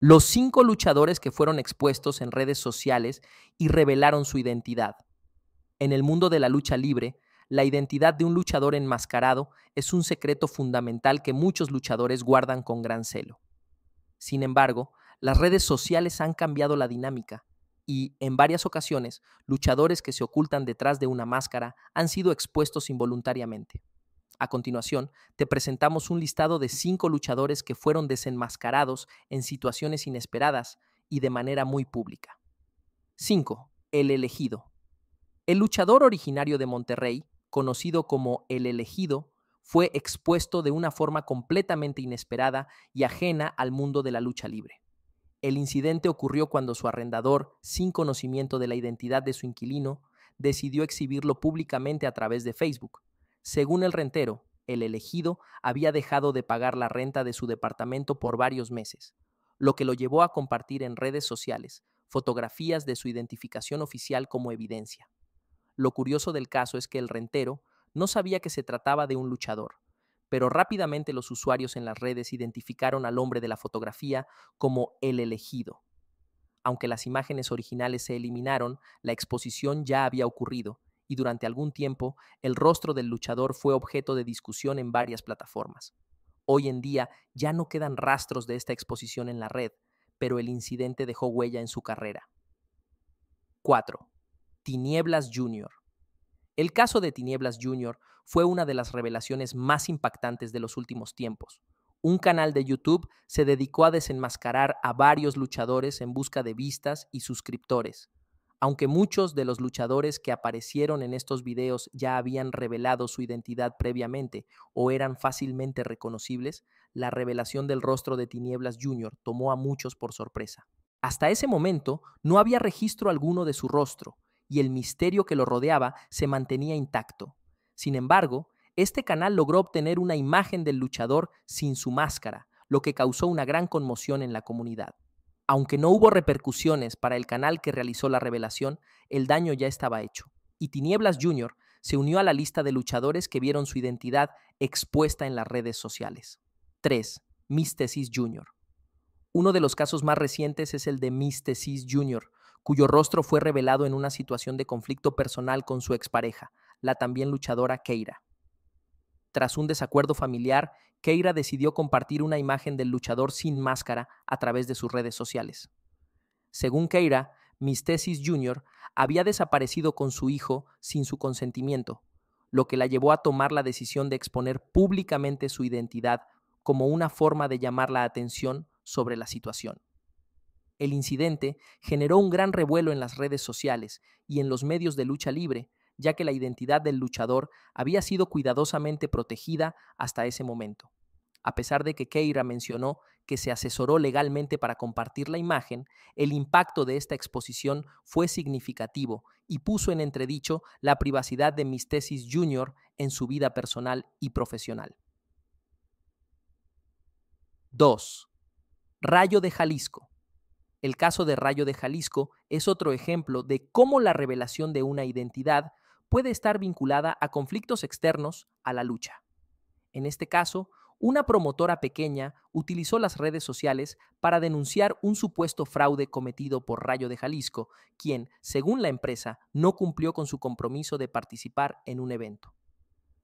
los cinco luchadores que fueron expuestos en redes sociales y revelaron su identidad. En el mundo de la lucha libre, la identidad de un luchador enmascarado es un secreto fundamental que muchos luchadores guardan con gran celo. Sin embargo, las redes sociales han cambiado la dinámica y, en varias ocasiones, luchadores que se ocultan detrás de una máscara han sido expuestos involuntariamente. A continuación, te presentamos un listado de cinco luchadores que fueron desenmascarados en situaciones inesperadas y de manera muy pública. 5. El elegido. El luchador originario de Monterrey, conocido como el elegido, fue expuesto de una forma completamente inesperada y ajena al mundo de la lucha libre. El incidente ocurrió cuando su arrendador, sin conocimiento de la identidad de su inquilino, decidió exhibirlo públicamente a través de Facebook, según el rentero, el elegido había dejado de pagar la renta de su departamento por varios meses, lo que lo llevó a compartir en redes sociales fotografías de su identificación oficial como evidencia. Lo curioso del caso es que el rentero no sabía que se trataba de un luchador, pero rápidamente los usuarios en las redes identificaron al hombre de la fotografía como el elegido. Aunque las imágenes originales se eliminaron, la exposición ya había ocurrido y durante algún tiempo el rostro del luchador fue objeto de discusión en varias plataformas. Hoy en día ya no quedan rastros de esta exposición en la red, pero el incidente dejó huella en su carrera. 4. Tinieblas Jr. El caso de Tinieblas Jr. fue una de las revelaciones más impactantes de los últimos tiempos. Un canal de YouTube se dedicó a desenmascarar a varios luchadores en busca de vistas y suscriptores. Aunque muchos de los luchadores que aparecieron en estos videos ya habían revelado su identidad previamente o eran fácilmente reconocibles, la revelación del rostro de Tinieblas Jr. tomó a muchos por sorpresa. Hasta ese momento no había registro alguno de su rostro y el misterio que lo rodeaba se mantenía intacto. Sin embargo, este canal logró obtener una imagen del luchador sin su máscara, lo que causó una gran conmoción en la comunidad. Aunque no hubo repercusiones para el canal que realizó la revelación, el daño ya estaba hecho. Y Tinieblas Jr. se unió a la lista de luchadores que vieron su identidad expuesta en las redes sociales. 3. Místesis Jr. Uno de los casos más recientes es el de Místesis Jr., cuyo rostro fue revelado en una situación de conflicto personal con su expareja, la también luchadora Keira. Tras un desacuerdo familiar Keira decidió compartir una imagen del luchador sin máscara a través de sus redes sociales. Según Keira, Mistesis Jr. había desaparecido con su hijo sin su consentimiento, lo que la llevó a tomar la decisión de exponer públicamente su identidad como una forma de llamar la atención sobre la situación. El incidente generó un gran revuelo en las redes sociales y en los medios de lucha libre, ya que la identidad del luchador había sido cuidadosamente protegida hasta ese momento a pesar de que Keira mencionó que se asesoró legalmente para compartir la imagen, el impacto de esta exposición fue significativo y puso en entredicho la privacidad de Mistesis Jr. en su vida personal y profesional. 2. Rayo de Jalisco. El caso de Rayo de Jalisco es otro ejemplo de cómo la revelación de una identidad puede estar vinculada a conflictos externos a la lucha. En este caso, una promotora pequeña utilizó las redes sociales para denunciar un supuesto fraude cometido por Rayo de Jalisco, quien, según la empresa, no cumplió con su compromiso de participar en un evento.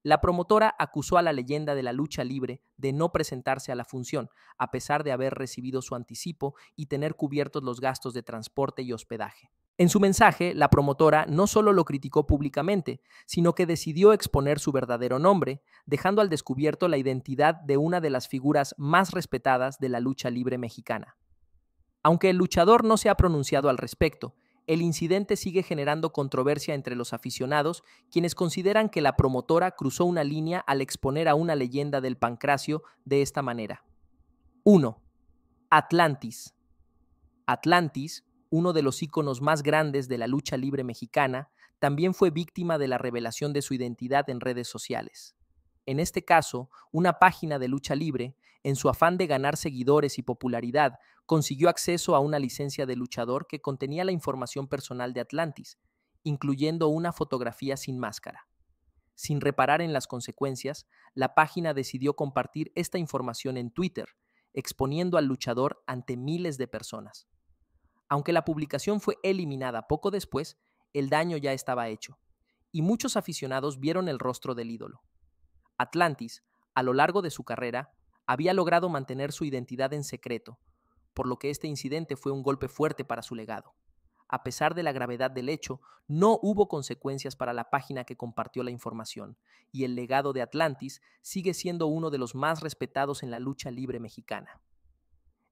La promotora acusó a la leyenda de la lucha libre de no presentarse a la función, a pesar de haber recibido su anticipo y tener cubiertos los gastos de transporte y hospedaje. En su mensaje, la promotora no solo lo criticó públicamente, sino que decidió exponer su verdadero nombre, dejando al descubierto la identidad de una de las figuras más respetadas de la lucha libre mexicana. Aunque el luchador no se ha pronunciado al respecto, el incidente sigue generando controversia entre los aficionados, quienes consideran que la promotora cruzó una línea al exponer a una leyenda del pancracio de esta manera. 1. Atlantis. Atlantis, uno de los íconos más grandes de la lucha libre mexicana, también fue víctima de la revelación de su identidad en redes sociales. En este caso, una página de lucha libre, en su afán de ganar seguidores y popularidad, consiguió acceso a una licencia de luchador que contenía la información personal de Atlantis, incluyendo una fotografía sin máscara. Sin reparar en las consecuencias, la página decidió compartir esta información en Twitter, exponiendo al luchador ante miles de personas. Aunque la publicación fue eliminada poco después, el daño ya estaba hecho, y muchos aficionados vieron el rostro del ídolo. Atlantis, a lo largo de su carrera, había logrado mantener su identidad en secreto, por lo que este incidente fue un golpe fuerte para su legado. A pesar de la gravedad del hecho, no hubo consecuencias para la página que compartió la información, y el legado de Atlantis sigue siendo uno de los más respetados en la lucha libre mexicana.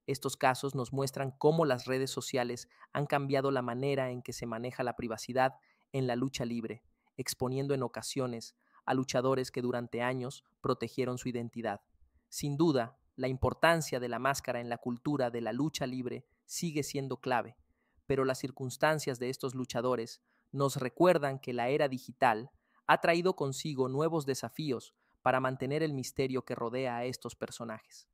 Estos casos nos muestran cómo las redes sociales han cambiado la manera en que se maneja la privacidad en la lucha libre, exponiendo en ocasiones a luchadores que durante años protegieron su identidad. Sin duda, la importancia de la máscara en la cultura de la lucha libre sigue siendo clave, pero las circunstancias de estos luchadores nos recuerdan que la era digital ha traído consigo nuevos desafíos para mantener el misterio que rodea a estos personajes.